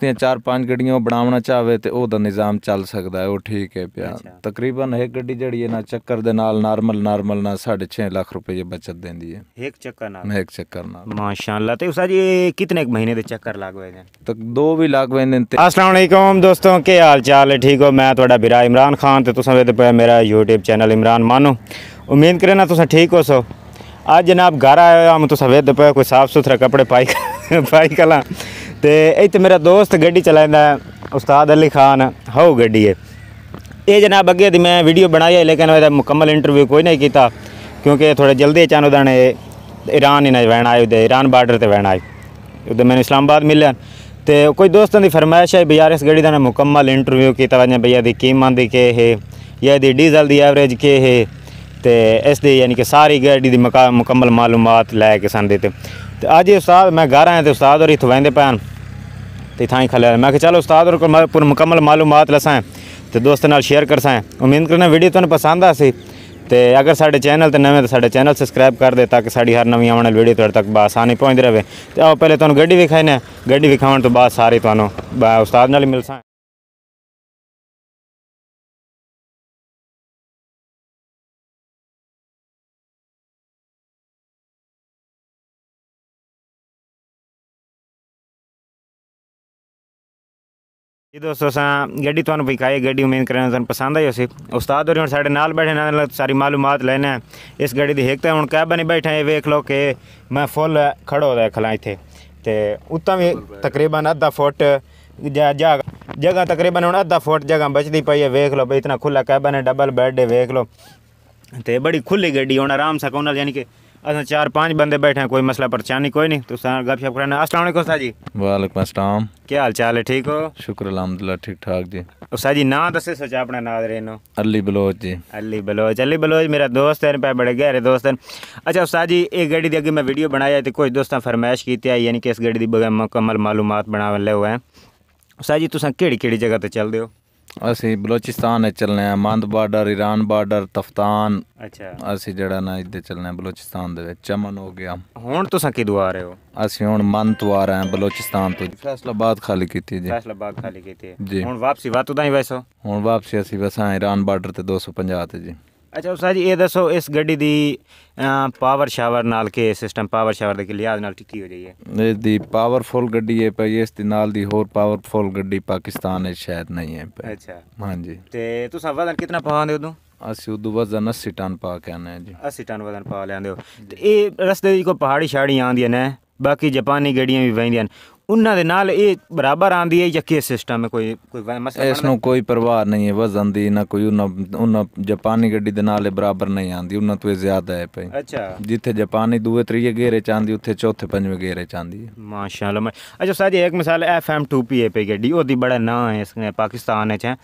ਤੇ ਚਾਰ ਪੰਜ ਗੱਡੀਆਂ ਬਣਾਉਣਾ ਚਾਹਵੇ ਤੇ ਉਹਦਾ ਨਿਜ਼ਾਮ ਚੱਲ ਸਕਦਾ ਹੈ ਉਹ ਠੀਕ ਹੈ ਪਿਆ ਤਕਰੀਬਨ ਇੱਕ ਗੱਡੀ ਜਿਹੜੀ ਹੈ ਨਾ ਚੱਕਰ ਦੇ ਨਾਲ ਨਾਰਮਲ ਨਾਰਮਲ ਨਾਲ 6.5 ਲੱਖ ਰੁਪਏ ਦੀ ਬਚਤ ਦਿੰਦੀ ਹੈ ਇੱਕ ਚੱਕਰ ਨਾਲ ਇੱਕ ਚੱਕਰ ਨਾਲ ਮਾਸ਼ਾਅੱਲਾ ਤੇ ਉਸਾ ਜੀ ਕਿਤਨੇ ਮਹੀਨੇ ਦੇ ਚੱਕਰ ਲੱਗਵੇ ਹੋਏ ਨੇ ਤੱਕ ਦੋ ਵੀ ਲੱਗ ਹੋਏ ਤੇ ਅਸਲਾਮ ਅਲੈਕਮ ਦੋਸਤੋ ਕੀ ਹਾਲ ਚਾਲ ਹੈ ਠੀਕ ਹੋ ਮੈਂ ਤੁਹਾਡਾ ਵੀਰਾ ਇਮਰਾਨ ਖਾਨ ਤੇ ਤੁਸਾਂ ਵੇਖਦੇ ਪਿਆ ਮੇਰਾ YouTube ਚੈਨਲ ਇਮਰਾਨ ਮਾਨੂ ਉਮੀਦ ਕਰੇ ਨਾ ਤੁਸਾਂ ਠੀਕ ਹੋ ਸੋ ਅੱਜ ਜਨਾਬ ਘਰ ਆਇਆ ਹਾਂ ਮੈਂ ਤੁਸਾਂ ਵੇਖਦੇ ਪਿਆ ਕੋਈ ਸਾਫ ਸੁਥਰਾ ਕੱਪੜੇ ਪਾਈ ਪਾਈ ਕਲਾ तो इत मेरा दोस्त ग्डी चला है उस्ताद अली खान हाउ गए ये जनाब अगे तो मैं वीडियो बनाई है लेकिन मुकम्मल इंटरव्यू कोई नहीं किया क्योंकि थोड़े जल्दी अचानक उदाने ईरान ही वहन आए उदे ईरान बार्डर से वहन आए उधर मैंने इस्लामाबाद मिले तो कोई दोस्तों की फरमाइश है भी यार इस गड्डी का मुकम्मल इंटरव्यू किया वजह भैया की कीमत के है या यदि डीजल की एवरेज के है तो इस यानी कि सारी गड्डी की मुकम्मल मालूम लै के सन देते तो अज उस्ताद मैं घर आया तो उस्ताद और इतों वहदे पैन तो इतना ही खल मैं चलो उस्ताद और पूरी मुकम्मल मालूमात लसां तो दोस्तों शेयर कर करसां उम्मीद करना वीडियो तुम्हें पसंद आ सी तो अगर साढ़े चैनल तो नवे तो साढ़े चैनल सबसक्राइब कर दे ताकि साड़ी हर नवी आने वीडियो थोड़े तक बसानी पहुँचती रहे तो आओ पहले तुम गड्डी विखाने गड्डी विखाने तो बाद सारी तुम उस्ताद मिल मिलसा जी दोस्तों असां गड्डी तुहानू बिकाई गड्डी उम्मीद करें तुहानू पसंद आई उसी उस्ताद और साढ़े नाल बैठे ना सारी मालूम लेने इस गड्डी की हेकता हूँ कैब नहीं बैठे ये वेख लो कि मैं फुल खड़ो होता इतने तो उत्ता भी तकरीबन अद्धा फुट जगह जगह तकरीबन हूँ अद्धा फुट जगह बचती पई है वेख लो भाई इतना खुला कैबन है डबल बैड है वेख लो तो बड़ी खुली गड्डी हूँ आराम से कौन यानी कि અના ચાર પાંચ બંદે બેઠા કોઈ મસલા પરચાની કોઈ ની તુસા ગપ્પાશપ કરના અસલામુ અલૈકુમ સાજી વલકમુ અલૈકુમ સાતમ કે હાલ ચાલ ઠીકો શુક્ર અલહમદુલ્લા ઠીક ઠાક જી ઓસાજી ના દસે સચા અપના નાઝરીનો અલી બલોજ જી અલી બલોજ અલી બલોજ મેરા દોસ્ત એન પે બડે ઘરે દોસ્ત અચ્છા ઓસાજી એક ગાડી દી અગી મે વિડિયો બનાયા તે કુછ દોસ્તા ફરમાઈશ કીતે હે યાની કે اس ગાડી દી બગામ કમલ માલુમાત બના લેવા ઓસાજી તુસા કેડી કેડી જગહ તે ચલદયો ਅਸੀਂ ਬਲੋਚਿਸਤਾਨ ਚੱਲਨੇ ਆ ਮੰਦ ਬਾਰਡਰ ਈਰਾਨ ਬਾਰਡਰ ਤਫਤਾਨ ਅੱਛਾ ਅਸੀਂ ਜਿਹੜਾ ਨਾ ਇੱਧੇ ਚੱਲਨੇ ਆ ਬਲੋਚਿਸਤਾਨ ਦੇ ਵਿੱਚ ਚਮਨ ਹੋ ਗਿਆ ਹੁਣ ਤੁਸੀਂ ਕਿਦੋਂ ਆ ਰਹੇ ਹੋ ਅਸੀਂ ਹੁਣ ਮੰਦ ਤੋਂ ਆ ਰਹੇ ਆ ਬਲੋਚਿਸਤਾਨ ਤੋਂ ਫੈਸਲਾਬਾਦ ਖਾਲੀ ਕੀਤੀ ਜੀ ਫੈਸਲਾਬਾਦ ਖਾਲੀ ਕੀਤੀ ਹੁਣ ਵਾਪਸੀ ਵਾਤੋਂ ਦਾ ਹੀ ਵੈਸੋ ਹੁਣ ਵਾਪਸੀ ਅਸੀਂ ਵਸਾਂ ਈਰਾਨ ਬਾਰਡਰ ਤੇ 250 ਤੇ ਜੀ ਅੱਛਾ ਉਸਾ ਜੀ ਇਹ ਦੱਸੋ ਇਸ ਗੱਡੀ ਦੀ ਪਾਵਰ ਸ਼ਾਵਰ ਨਾਲ ਕੇ ਸਿਸਟਮ ਪਾਵਰ ਸ਼ਾਵਰ ਦੇ ਲਿਹਾਜ਼ ਨਾਲ ਕੀ ਹੋ ਜਾਈਏ ਇਸ ਦੀ ਪਾਵਰਫੁਲ ਗੱਡੀ ਹੈ ਪਰ ਇਸ ਦੇ ਨਾਲ ਦੀ ਹੋਰ ਪਾਵਰਫੁਲ ਗੱਡੀ ਪਾਕਿਸਤਾਨ ਵਿੱਚ ਸ਼ਾਇਦ ਨਹੀਂ ਹੈ ਅੱਛਾ ਹਾਂਜੀ ਤੇ ਤੁਸੀਂ ਵਜ਼ਨ ਕਿੰਨਾ ਪਾਉਂਦੇ ਉਦੋਂ ਅਸੀਂ ਉਦੋਂ ਵਜ਼ਨ 80 ਟਨ ਪਾ ਕੇ ਆਨੇ ਜੀ 80 ਟਨ ਵਜ਼ਨ ਪਾ ਲੈਂਦੇ ਹੋ ਤੇ ਇਹ ਰਸਤੇ ਦੀ ਕੋਈ ਪਹਾੜੀ ਸ਼ਾੜੀ ਆਂਦੀਆਂ ਨੇ ਬਾਕੀ ਜਾਪਾਨੀ ਗੱਡੀਆਂ ਵੀ ਵਹਿੰਦੀਆਂ ਨੇ ਉਹਨਾਂ ਦੇ ਨਾਲ ਇਹ ਬਰਾਬਰ ਆਂਦੀ ਹੈ ਜਾਂ ਕੀ ਸਿਸਟਮ ਹੈ ਕੋਈ ਕੋਈ ਮਸਲਾ ਇਸ ਨੂੰ ਕੋਈ ਪਰਵਾਹ ਨਹੀਂ ਹੈ ਵਜ਼ਨ ਦੀ ਨਾ ਕੋਈ ਉਹਨਾਂ ਉਹਨਾਂ ਜਾਪਾਨੀ ਗੱਡੀ ਦੇ ਨਾਲ ਬਰਾਬਰ ਨਹੀਂ ਆਂਦੀ ਉਹਨਾਂ ਤੋਂ ਜ਼ਿਆਦਾ ਹੈ ਭਈ ਅੱਛਾ ਜਿੱਥੇ ਜਾਪਾਨੀ ਦੂਏ ਤਰੀਏ ਗੇਰੇ ਚਾਂਦੀ ਉੱਥੇ ਚੌਥੇ ਪੰਜਵੇਂ ਗੇਰੇ ਚਾਂਦੀ ਹੈ ਮਾਸ਼ਾਅੱਲਾ ਮੈਂ ਅੱਛਾ ਸਾਜੀ ਇੱਕ ਮਿਸਾਲ ਐਫਐਮ 2P ਹੈ ਪਈ ਗੱਡੀ ਉਹਦੀ ਬੜਾ ਨਾਂ ਹੈ ਇਸ ਪਾਕਿਸਤਾਨ ਵਿੱਚ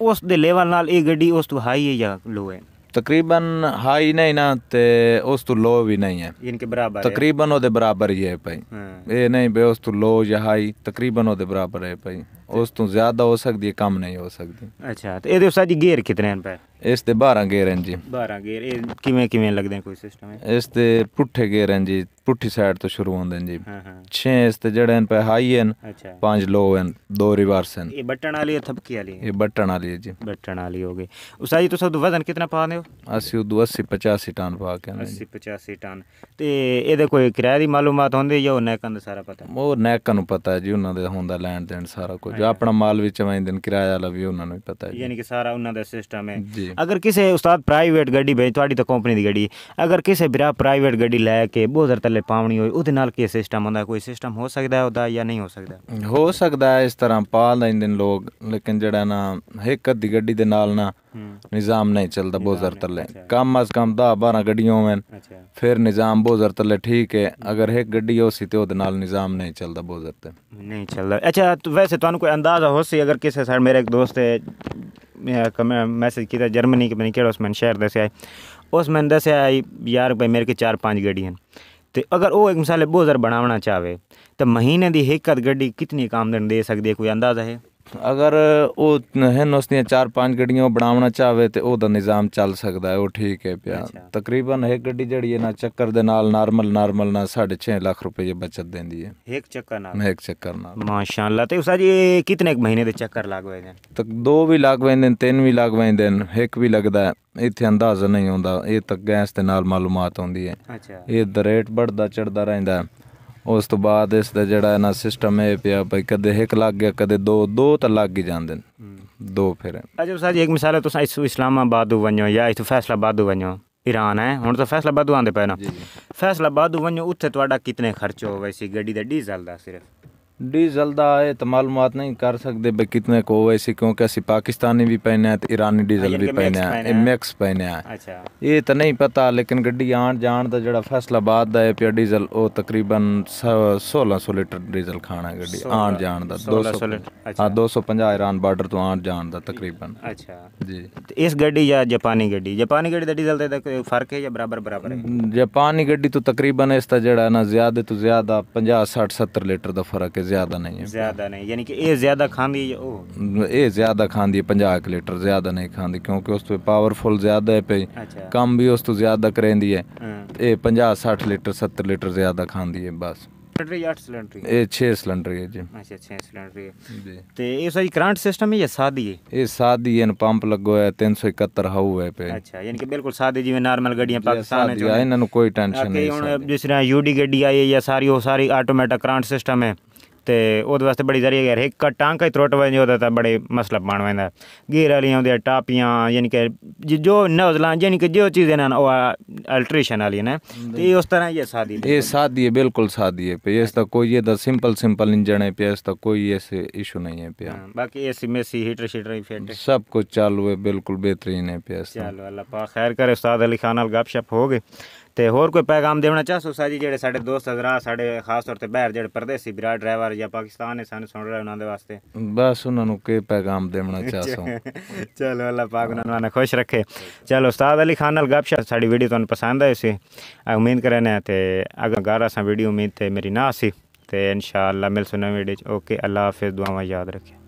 ਉਸ ਦੇ ਲੈਵਲ ਨਾਲ ਇਹ ਗੱਡੀ ਉਸ ਤੋਂ ਹਾਈ ਹੈ ਜਾਂ ਲੋ ਹੈ तकरीबन हाई नहीं ना ते उस तो लो भी नहीं है इनके बराबर तकरीबन ओदे बराबर ही है भाई हाँ। ये नहीं बे उस तो लो या हाई तकरीबन ओदे बराबर है भाई अच्छा। उस तो ज्यादा हो सकती है कम नहीं हो सकती अच्छा तो ये सारी गेयर कितने हैं भाई इस ते 12 गेयर हैं जी 12 गेयर किवें किवें लगदे कोई सिस्टम है इस ते पुट्ठे गेयर हैं जी पुठी साइड तो शुरू होते हैं जी हाँ हाँ। छह जड़े हैं पे हाई हैं अच्छा। पांच लो हैं दो रिवर्स हैं ये बटन वाली है थपकी वाली ये बटन वाली है जी बटन वाली हो गई उसा जी तो सब वजन कितना पा दे असी उदू अस्सी पचासी टन पा के अस्सी पचासी टन तो ये कोई किराए की मालूमात होंगी या नैकन का सारा पता वो नैकन ਨੂੰ ਪਤਾ ਹੈ ਜੀ ਉਹਨਾਂ ਦੇ ਹੁੰਦਾ ਲੈਣ ਦੇਣ ਸਾਰਾ ਕੁਝ ਆਪਣਾ ਮਾਲ ਵਿੱਚ ਵਾਂ ਦਿਨ ਕਿਰਾਇਆ ਵਾਲਾ ਵੀ ਉਹਨਾਂ ਨੂੰ ਪਤਾ ਹੈ ਯਾਨੀ ਕਿ ਸਾਰਾ ਉਹਨਾਂ ਦਾ ਸਿਸਟਮ ਹੈ ਅਗਰ ਕਿਸੇ ਉਸਤਾਦ ਪ੍ਰਾਈਵੇਟ ਗੱਡੀ ਭੇਜ ਤੁਹਾਡੀ ਤਾਂ ਕੰਪਨੀ ਦੀ ਗੱਡੀ ਅਗਰ ਕਿਸੇ ਬਿਰਾ ਪ੍ਰਾਈਵੇਟ ਗੱਡੀ ਲੈ ਕੇ 2000 ਤੱਲੇ ਥੱਲੇ ਪਾਵਣੀ ਹੋਈ ਉਹਦੇ ਨਾਲ ਕੀ ਸਿਸਟਮ ਹੁੰਦਾ ਕੋਈ ਸਿਸਟਮ ਹੋ ਸਕਦਾ ਉਹਦਾ ਜਾਂ ਨਹੀਂ ਹੋ ਸਕਦਾ ਹੋ ਸਕਦਾ ਇਸ ਤਰ੍ਹਾਂ ਪਾਲ ਲੈਂਦੇ ਨੇ ਲੋਕ ਲੇਕਿਨ ਜਿਹੜਾ ਨਾ ਇੱਕ ਅੱਧੀ ਗੱਡੀ ਦੇ ਨਾਲ ਨਾ ਨਿਜ਼ਾਮ ਨਹੀਂ ਚੱਲਦਾ ਬੋਜ਼ਰ ਤੱਲੇ ਕਮ ਅਸ ਕਮ 10 12 ਗੱਡੀਆਂ ਹੋਣ ਫਿਰ ਨਿਜ਼ਾਮ ਬੋਜ਼ਰ ਤੱਲੇ ਠੀਕ ਹੈ ਅਗਰ ਇੱਕ ਗੱਡੀ ਹੋ ਸੀ ਤੇ ਉਹਦੇ ਨਾਲ ਨਿਜ਼ਾਮ ਨਹੀਂ ਚੱਲਦਾ ਬੋਜ਼ਰ ਤੇ ਨਹੀਂ ਚੱਲਦਾ ਅੱਛਾ ਵੈਸੇ ਤੁਹਾਨੂੰ ਕੋਈ ਅੰਦਾਜ਼ਾ ਹੋ ਸੀ ਅਗਰ ਕਿਸੇ ਸਾਈਡ ਮੇਰਾ ਇੱਕ ਦੋਸਤ ਹੈ मैसेज किया जर्मनी के पता नहीं केड़ा उसमें शहर दस आए उस मैंने दस आए यार भाई मेरे के चार पांच गड्डी हैं ਤੇ ਅਗਰ ਉਹ ਇੱਕ ਮਿਸਾਲ ਬੋਜ਼ਰ ਬਣਾਉਣਾ ਚਾਵੇ ਤਾਂ ਮਹੀਨੇ ਦੀ ਇੱਕ ਅੱਧ ਗੱਡੀ ਕਿੰਨੀ ਕਾਮਦਨ ਦੇ ਸਕਦੀ ਹੈ ਕੋਈ ਅੰਦਾਜ਼ਾ ਹੈ ਅਗਰ ਉਹ ਹਨ ਉਸ ਦੀਆਂ ਚਾਰ ਪੰਜ ਗੱਡੀਆਂ ਬਣਾਉਣਾ ਚਾਹਵੇ ਤੇ ਉਹਦਾ ਨਿਜ਼ਾਮ ਚੱਲ ਸਕਦਾ ਹੈ ਉਹ ਠੀਕ ਹੈ ਪਿਆ ਤਕਰੀਬਨ ਇੱਕ ਗੱਡੀ ਜਿਹੜੀ ਹੈ ਨਾ ਚੱਕਰ ਦੇ ਨਾਲ ਨਾਰਮਲ ਨਾਰਮਲ ਨਾਲ 6.5 ਲੱਖ ਰੁਪਏ ਬਚਤ ਦਿੰਦੀ ਹੈ ਇੱਕ ਚੱਕਰ ਨਾਲ ਇੱਕ ਚੱਕਰ ਨਾਲ ਮਾਸ਼ਾਅੱਲਾ ਤੇ ਉਸਾ ਜੀ ਕਿਤਨੇ ਕੁ ਮਹੀਨੇ ਦੇ ਚੱਕਰ ਲੱਗ ਵੈਂਦੇ ਤੱਕ ਦੋ ਵੀ ਲੱਗ ਵੈਂਦੇ ਨੇ ਤਿੰਨ ਵੀ ਲੱਗ ਵੈਂਦੇ ਇੱਕ ਵੀ ਲੱਗਦਾ ਇੱਥੇ ਅੰਦਾਜ਼ਾ ਨਹੀਂ ਹੁੰਦਾ ਇਹ ਤੱਕ ਗੈਸ ਦੇ ਨਾਲ ਮਾਲੂਮਾਤ ਹੁੰਦੀ ਹੈ ਅੱਛਾ ਇਹ ਦਰੇਟ ਰੇਟ ਚੜਦਾ ਰਹਿੰਦਾ ਹੈ ਉਸ ਤੋਂ ਬਾਅਦ ਇਸ ਦਾ ਜਿਹੜਾ ਨਾ ਸਿਸਟਮ ਹੈ ਪਿਆ ਭਾਈ ਕਦੇ ਇੱਕ ਲੱਗ ਗਿਆ ਕਦੇ ਦੋ ਦੋ ਤਾਂ ਲੱਗ ਹੀ ਜਾਂਦੇ ਨੇ ਦੋ ਫਿਰ ਅਜਬ ਸਾਹਿਬ ਇੱਕ ਮਿਸਾਲ ਹੈ ਤੁਸੀਂ ਇਸੂ ਇਸਲਾਮਾਬਾਦ ਵਣੋ ਜਾਂ ਇਥੋਂ ਫੈਸਲਾਬਾਦ ਵਣੋ ਈरान है हूँ तो फैसलाबाद आते पे ना फैसलाबाद वनो उत्थे कितने खर्च हो वैसी गड्डी का डीजल का सिर्फ डी जल्दा आए तो मालूम नहीं कर सकते भाई कितने को वैसे क्योंकि ऐसी पाकिस्तानी भी पहने हैं तो ईरानी डीजल हाँ, भी पहने हैं मैक्स पहने हैं अच्छा। ये तो नहीं पता लेकिन गड्डी आन जान का जरा फैसलाबाद का है पिया डीजल वो तकरीबन सोलह सौ लीटर डीजल खाना गड्डी आन जान का दो सौ अच्छा। हाँ दो सौ पंजा ईरान बार्डर तो आन जान का तकरीबन अच्छा। जी तो इस गड्डी या जापानी गड्डी जापानी गड्डी डीजल फर्क है या बराबर बराबर जापानी गड्डी तो तकरीबन इसका जड़ा ज्यादा तो ज्यादा पंजा सठ सत्तर लीटर का फर्क है ज्यादा नहीं है ज्यादा नहीं यानी कि ए ज्यादा खांदी है ओ ए ज्यादा खांदी है 50 लीटर ज्यादा नहीं खांदी क्योंकि उस पे पावरफुल ज्यादा है पे अच्छा। कम भी उस तो ज्यादा करेंदी है ए 50 60 लीटर 70 लीटर ज्यादा खांदी है बस ਇਹ 6 ਸਿਲੰਡਰ ਹੈ ਜੀ ਅੱਛਾ 6 ਸਿਲੰਡਰ ਹੈ ਜੀ ਤੇ ਇਹ ਸਾਰੀ ਕਰੰਟ ਸਿਸਟਮ ਹੈ ਜਾਂ ਸਾਦੀ ਹੈ ਇਹ ਸਾਦੀ ਹੈ ਪੰਪ ਲੱਗੋ ਹੈ 371 ਹਾਊ ਹੈ ਪੇ ਅੱਛਾ ਯਾਨੀ ਕਿ ਬਿਲਕੁਲ ਸਾਦੀ ਜਿਵੇਂ ਨਾਰਮਲ ਗੱਡੀਆਂ ਪਾਕਿਸਤਾਨ ਵਿੱਚ ਇਹਨਾਂ ਨੂੰ ਕੋਈ ਟੈਨਸ਼ਨ ਨਹੀਂ ਹੈ ਹੁਣ ਜਿਸ ਤਰ੍ਹਾਂ ਯੂਡੀ ਗੱਡੀ ਆਈ ਹੈ ਜਾਂ ਸਾਰੀ ਉਹ ਸਾਰੀ ਆਟੋਮੈਟਿਕ ਕਰੰਟ ਸਿਸਟਮ ਹੈ ते ओह्दे वास्ते बड़ी सारी अगर हिक टांका ही त्रुट वजह ओह्दा त बड़े मसला पाण वेंदा गियर आह्लियां हूंदियूं टापियां यानी कि जो नौजलां यानी कि जो चीज़ न उहा अल्ट्रेशन आलियां न ते उस तरह ये सादी ये सादी है बिल्कुल सादी है पे इसका कोई ये सिंपल सिंपल इंजन है पे इसका कोई ऐसे इशू नहीं है पे हाँ, बाकी ए सी मेसी हीटर शीटर सब कुछ चालू है बिल्कुल बेहतरीन है पे चलो अल्लाह पा खैर करे उस्ताद अली खान गपशप हो गए ਤੇ ਹੋਰ ਕੋਈ ਪੈਗਾਮ ਦੇਣਾ ਚਾਹਸੋ ਸਾਜੀ ਜਿਹੜੇ ਸਾਡੇ ਦੋਸਤ ਹਜ਼ਰਾ ਸਾਡੇ ਖਾਸ ਤੌਰ ਤੇ ਬਾਹਰ ਜਿਹੜੇ ਪਰਦੇਸੀ ਵਿਰਾ ਡਰਾਈਵਰ ਜਾਂ ਪਾਕਿਸਤਾਨ ਦੇ ਸਾਨੂੰ ਸੁਣ ਰਹੇ ਉਹਨਾਂ ਦੇ ਵਾਸਤੇ ਬਸ ਉਹਨਾਂ ਨੂੰ ਕੀ ਪੈਗਾਮ ਦੇਣਾ ਚਾਹਸੋ ਚਲੋ ਅੱਲਾ ਪਾਕ ਉਹਨਾਂ ਨੂੰ ਖੁਸ਼ ਰੱਖੇ ਚਲੋ ਉਸਤਾਦ ਅਲੀ ਖਾਨ ਨਾਲ ਗੱਪਸ਼ਪ ਸਾਡੀ ਵੀਡੀਓ ਤੁਹਾਨੂੰ ਪਸੰਦ ਆਈ ਸੀ ਉਮੀਦ ਕਰਨੇ ਤੇ ਅਗਾ ਗਾਰਾ ਸਾ ਵੀਡੀਓ ਉਮੀਦ ਤੇ ਮੇਰੀ ਨਾ ਸੀ ਤੇ ਇਨਸ਼ਾਅੱਲਾ ਮਿਲ ਸੁਣਾ ਵੀਡੀਓ ਚ ਓਕੇ ਅੱਲਾ ਹਾਫਿਜ਼ ਦੁਆਵਾਂ ਯਾਦ ਰੱਖੇ